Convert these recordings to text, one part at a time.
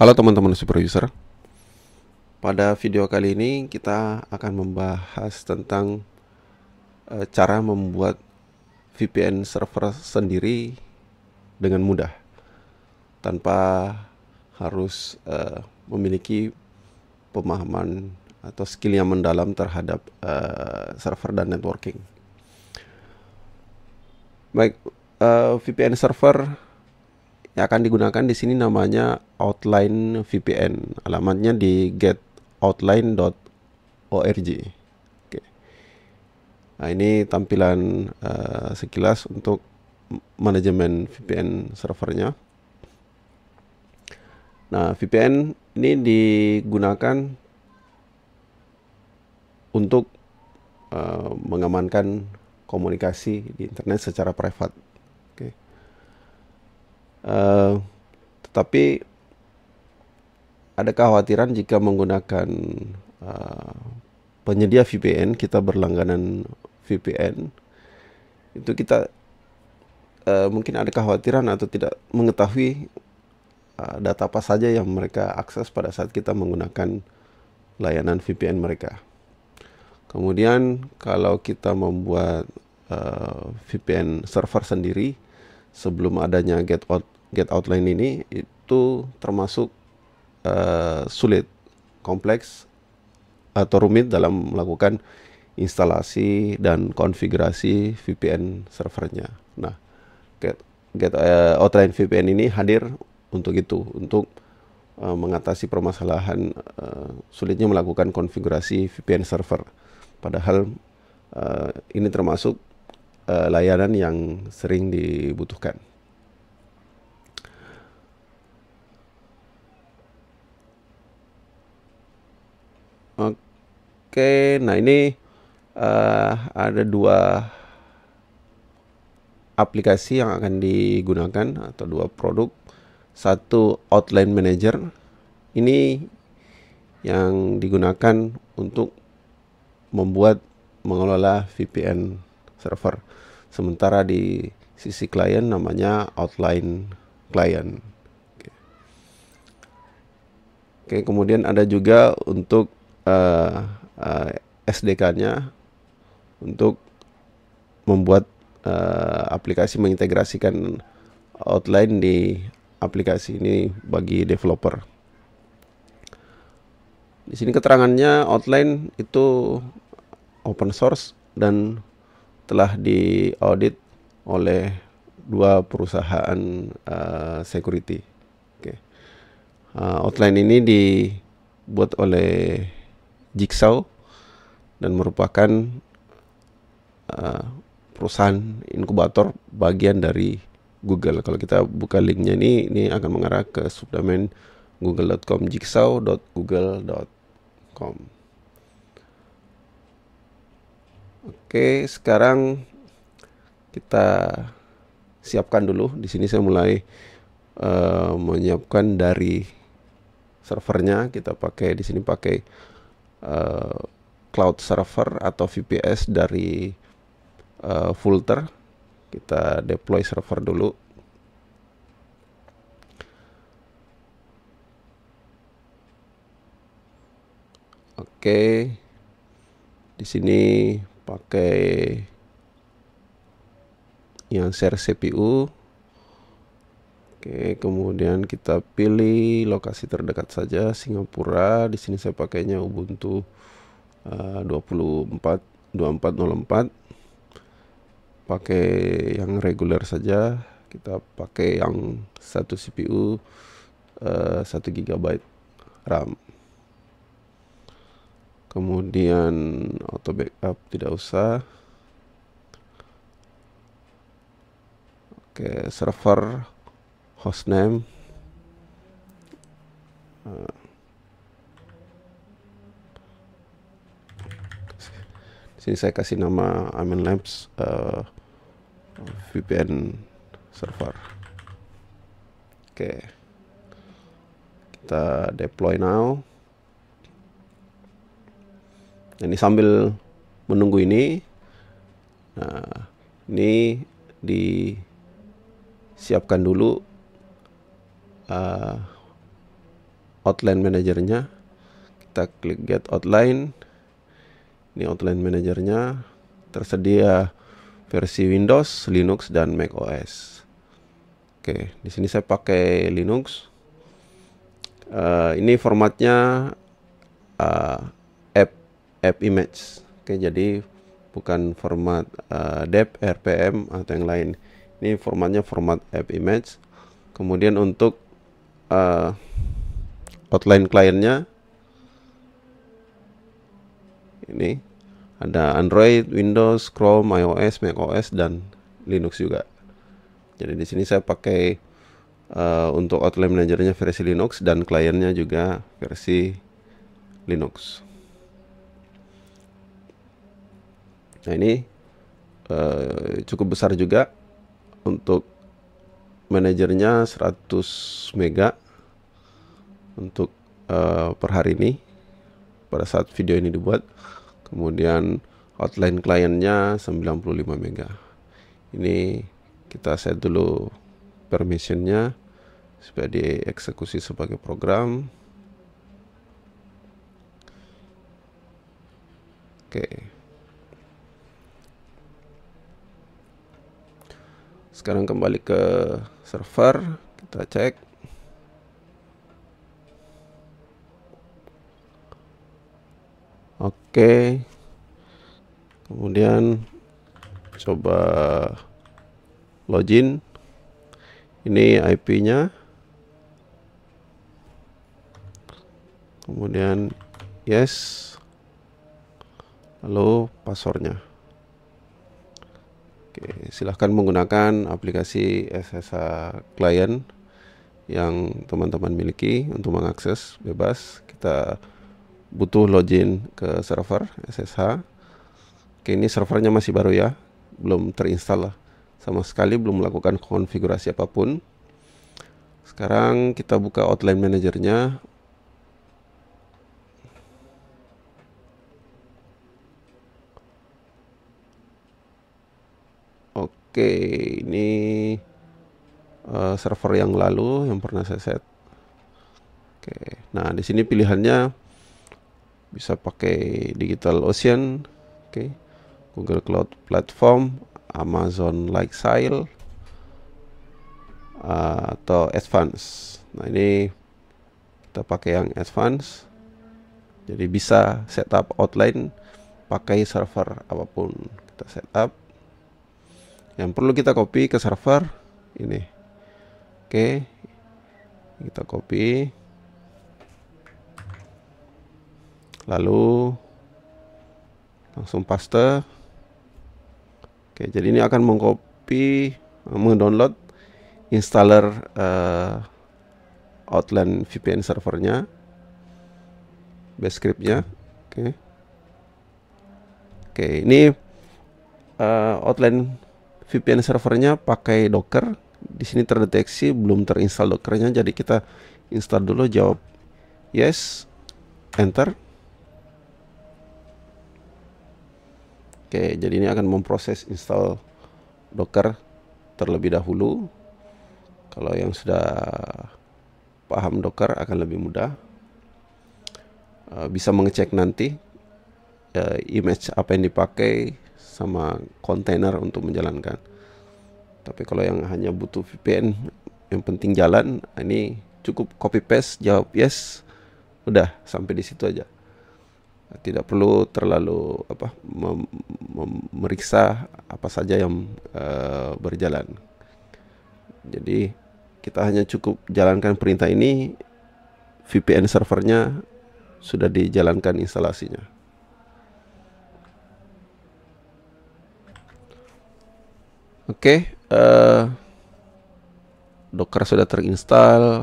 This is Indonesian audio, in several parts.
Halo teman-teman super user. Pada video kali ini kita akan membahas tentang e, cara membuat VPN server sendiri dengan mudah tanpa harus e, memiliki pemahaman atau skill yang mendalam terhadap e, server dan networking. Baik, VPN server yang akan digunakan di sini namanya outline VPN. Alamatnya di getoutline.org. Oke. Nah, ini tampilan uh, sekilas untuk manajemen VPN servernya. Nah, VPN ini digunakan untuk uh, mengamankan komunikasi di internet secara privat. Oke. Uh, tetapi ada kekhawatiran jika menggunakan uh, penyedia VPN kita berlangganan VPN itu kita uh, mungkin ada kekhawatiran atau tidak mengetahui uh, data apa saja yang mereka akses pada saat kita menggunakan layanan VPN mereka. Kemudian kalau kita membuat uh, VPN server sendiri sebelum adanya get out get outline ini itu termasuk uh, sulit, kompleks atau rumit dalam melakukan instalasi dan konfigurasi VPN servernya. Nah, get, get uh, outline VPN ini hadir untuk itu, untuk uh, mengatasi permasalahan uh, sulitnya melakukan konfigurasi VPN server. Padahal uh, ini termasuk uh, layanan yang sering dibutuhkan. Oke, nah ini uh, ada dua aplikasi yang akan digunakan atau dua produk. Satu Outline Manager. Ini yang digunakan untuk membuat mengelola VPN server. Sementara di sisi klien namanya Outline Client. Oke, kemudian ada juga untuk uh, uh, eh, SDK-nya untuk membuat uh, aplikasi mengintegrasikan outline di aplikasi ini bagi developer. Di sini keterangannya outline itu open source dan telah diaudit oleh dua perusahaan uh, security. Okay. Uh, outline ini dibuat oleh Jigsaw dan merupakan uh, perusahaan inkubator bagian dari Google. Kalau kita buka linknya ini, ini akan mengarah ke subdomain google.com jigsaw.google.com. Oke, sekarang kita siapkan dulu. Di sini saya mulai uh, menyiapkan dari servernya. Kita pakai di sini pakai Eh, cloud server atau VPS dari uh, eh, Fulter. Kita deploy server dulu. Oke. Okay. Di sini pakai yang share CPU Oke, kemudian kita pilih lokasi terdekat saja Singapura. Di sini saya pakainya Ubuntu uh, 24 2404. Pakai yang reguler saja. Kita pakai yang satu CPU uh, 1 GB RAM. Kemudian auto backup tidak usah. Oke, server hostname uh, sini saya kasih nama Amin Labs uh, eh, VPN server oke okay. kita deploy now ini sambil menunggu ini nah ini disiapkan dulu uh, outline manajernya kita klik get outline ini outline manajernya tersedia versi Windows, Linux dan Mac OS. Oke, di sini saya pakai Linux. Uh, ini formatnya uh, app app image. Oke, jadi bukan format uh, dep, RPM atau yang lain. Ini formatnya format app image. Kemudian untuk uh, eh, outline kliennya ini ada Android, Windows, Chrome, iOS, macOS dan Linux juga. Jadi di sini saya pakai uh, untuk outline manajernya versi Linux dan kliennya juga versi Linux. Nah ini uh, cukup besar juga untuk manajernya 100 mega untuk uh, per hari ini pada saat video ini dibuat kemudian outline kliennya 95 mega ini kita set dulu permissionnya supaya dieksekusi sebagai program oke sekarang kembali ke server kita cek oke kemudian coba login ini IP nya kemudian yes lalu passwordnya Oke, silahkan menggunakan aplikasi SSH client yang teman-teman miliki untuk mengakses bebas. Kita butuh login ke server SSH. Oke, ini servernya masih baru ya, belum terinstall lah. Sama sekali belum melakukan konfigurasi apapun. Sekarang kita buka outline manajernya. Oke, ini uh, server yang lalu yang pernah saya set. Oke, nah di sini pilihannya bisa pakai Digital Ocean, oke, Google Cloud Platform, Amazon Lifestyle, uh, eh, atau Advance. Nah ini kita pakai yang Advance. Jadi bisa setup outline pakai server apapun kita setup yang perlu kita copy ke server ini oke kita copy lalu langsung paste oke jadi ini akan mengcopy mendownload installer uh, eh, outline VPN servernya base scriptnya oke oke ini uh, eh, outline VPN servernya pakai Docker. Di sini terdeteksi belum terinstall Dockernya, jadi kita install dulu. Jawab yes, enter. Oke, jadi ini akan memproses install Docker terlebih dahulu. Kalau yang sudah paham Docker akan lebih mudah. Eh, bisa mengecek nanti eh, image apa yang dipakai sama kontainer untuk menjalankan. Tapi kalau yang hanya butuh VPN, yang penting jalan, ah, ini cukup copy paste, jawab yes, udah sampai di situ aja. Tidak perlu terlalu apa memeriksa apa saja yang uh, berjalan. Jadi kita hanya cukup jalankan perintah ini, VPN servernya sudah dijalankan instalasinya. Oke, okay, uh, eh, Docker sudah terinstall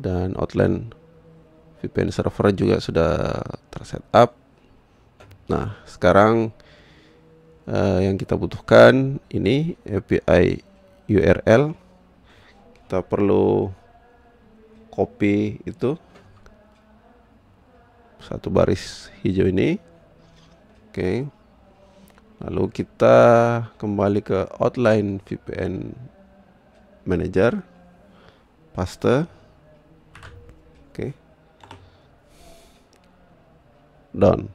dan Outland VPN server juga sudah tersetup. Nah, sekarang uh, yang kita butuhkan ini API URL. Kita perlu copy itu satu baris hijau ini. Oke. Okay. Lalu kita kembali ke outline VPN manager, paste. Oke. Okay. Done.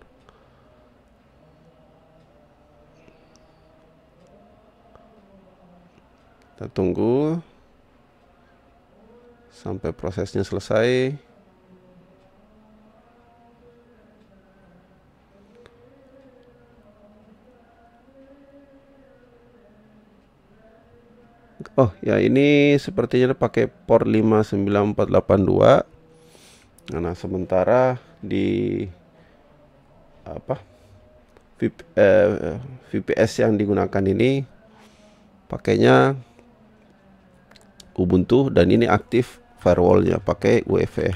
Kita tunggu sampai prosesnya selesai. Oh ya ini sepertinya pakai port 59482 Nah sementara di apa VPS eh, yang digunakan ini pakainya Ubuntu dan ini aktif firewallnya pakai UEFI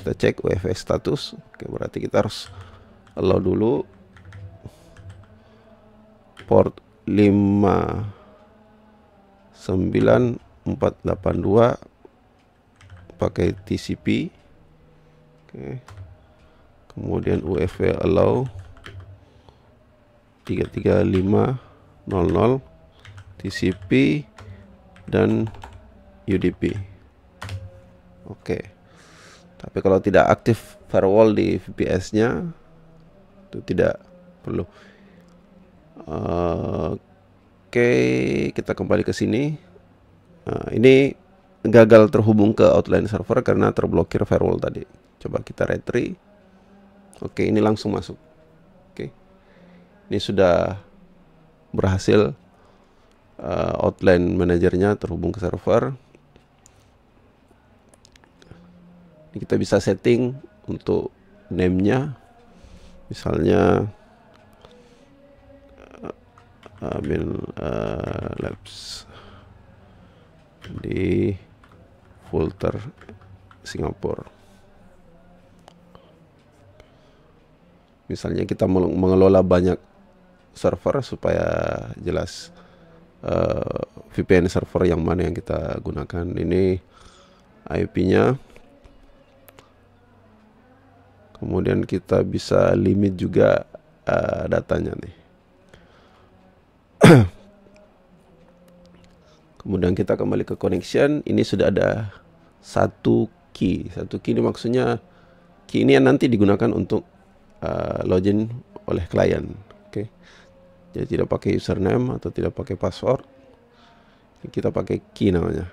kita cek UEFI status Oke berarti kita harus allow dulu port 5 9482 pakai TCP Oke. kemudian UFW allow 33500 TCP dan UDP Oke tapi kalau tidak aktif firewall di VPS nya itu tidak perlu uh, okay, kita kembali ke sini. Nah, ini gagal terhubung ke outline server karena terblokir firewall tadi. Coba kita retry. Oke, okay, ini langsung masuk. Oke. Okay. Ini sudah berhasil uh, outline manajernya terhubung ke server. Ini kita bisa setting untuk name-nya. Misalnya Uh, ambil uh, labs di folder Singapura misalnya kita mengelola banyak server supaya jelas uh, VPN server yang mana yang kita gunakan ini IP-nya kemudian kita bisa limit juga uh, datanya nih Kemudian kita kembali ke connection. Ini sudah ada satu key. Satu key ini maksudnya key ini yang nanti digunakan untuk uh, login oleh klien. Oke. Okay. Jadi tidak pakai username atau tidak pakai password. Kita pakai key namanya.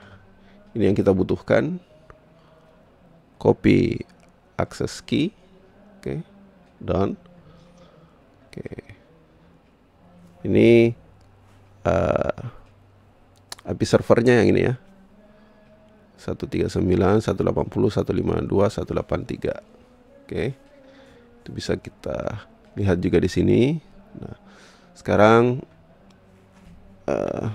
Ini yang kita butuhkan. Copy access key. Oke. Okay. Done. Oke. Okay. Ini uh, eh, IP servernya yang ini ya 139, 180, 152, 183 Oke okay. Itu bisa kita lihat juga di sini Nah sekarang uh,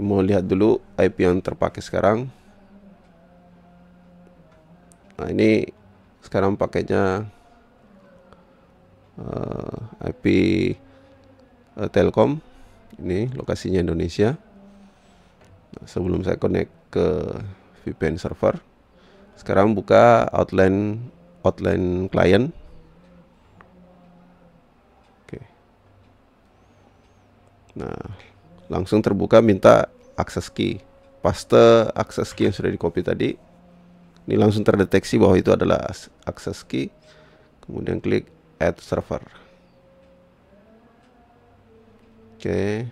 mau lihat dulu IP yang terpakai sekarang nah ini sekarang pakainya uh, eh, IP uh, eh, Telkom ini lokasinya Indonesia nah, sebelum saya connect ke VPN server sekarang buka outline outline client oke nah langsung terbuka minta akses key paste akses key yang sudah di copy tadi ini langsung terdeteksi bahwa itu adalah akses key kemudian klik add server oke okay.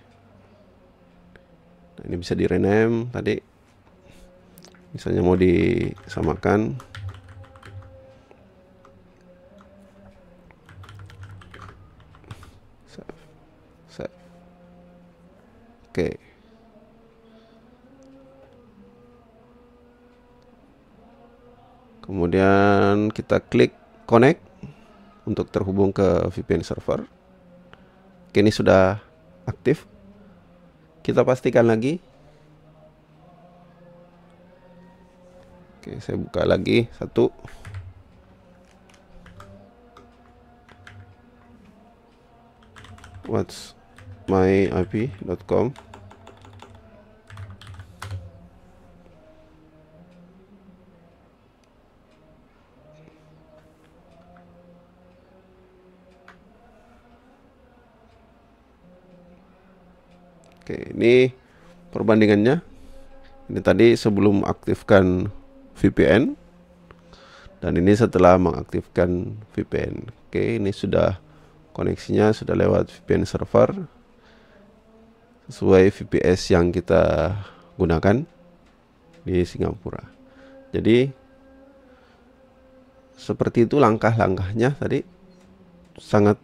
nah, ini bisa di rename tadi misalnya mau disamakan oke okay. kemudian kita klik connect untuk terhubung ke VPN server. kini sudah aktif. Kita pastikan lagi. Oke, saya buka lagi satu. What's my IP.com Oke, ini perbandingannya. Ini tadi sebelum aktifkan VPN dan ini setelah mengaktifkan VPN. Oke, ini sudah koneksinya sudah lewat VPN server sesuai VPS yang kita gunakan di Singapura. Jadi seperti itu langkah-langkahnya tadi sangat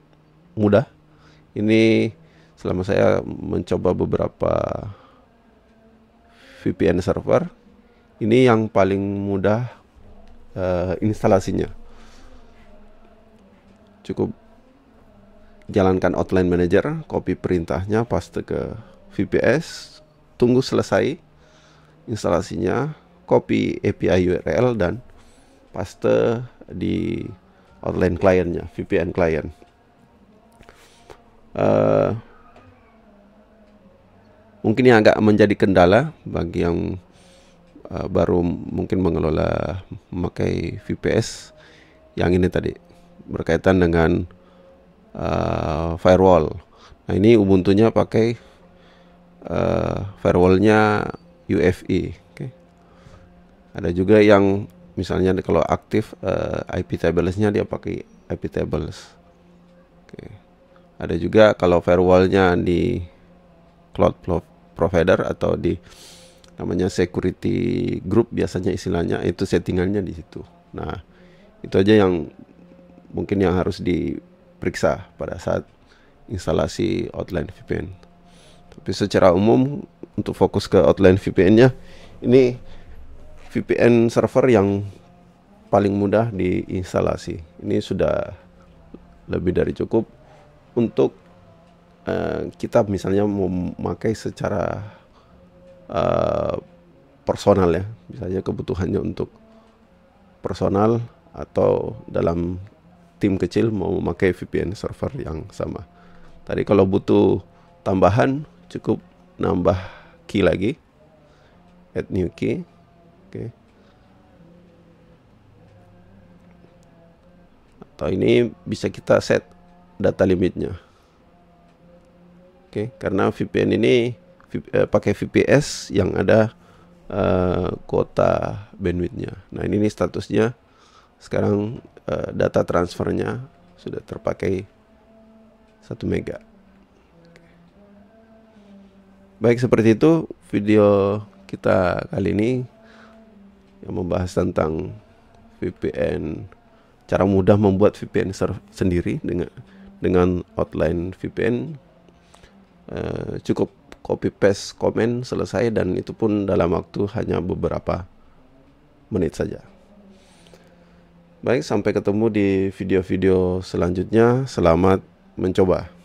mudah. Ini selama saya mencoba beberapa VPN server ini yang paling mudah uh, instalasinya cukup jalankan outline manager copy perintahnya paste ke VPS tunggu selesai instalasinya copy API URL dan paste di outline kliennya VPN client uh, mungkin yang agak menjadi kendala bagi yang uh, baru mungkin mengelola memakai VPS yang ini tadi berkaitan dengan uh, firewall. Nah ini Ubuntu-nya pakai uh, firewallnya UFI. E, okay. Ada juga yang misalnya kalau aktif uh, IP tables-nya dia pakai IP tables. Okay. Ada juga kalau firewall-nya di cloud provider atau di namanya security group biasanya istilahnya itu settingannya di situ. Nah, itu aja yang mungkin yang harus diperiksa pada saat instalasi outline VPN. Tapi secara umum untuk fokus ke outline VPN-nya ini VPN server yang paling mudah diinstalasi. Ini sudah lebih dari cukup untuk Eh, kita misalnya memakai secara uh, personal ya, misalnya kebutuhannya untuk personal atau dalam tim kecil mau memakai VPN server yang sama. Tadi kalau butuh tambahan cukup nambah key lagi, add new key, oke. Okay. Atau ini bisa kita set data limitnya okay, karena VPN ini uh, pakai VPS yang ada uh, kuota bandwidthnya. Nah ini ini statusnya sekarang uh, data transfernya sudah terpakai 1 mega. Baik seperti itu video kita kali ini yang membahas tentang VPN cara mudah membuat VPN sendiri dengan dengan outline VPN uh, cukup copy paste komen selesai dan itu pun dalam waktu hanya beberapa menit saja. Baik, sampai ketemu di video-video selanjutnya. Selamat mencoba.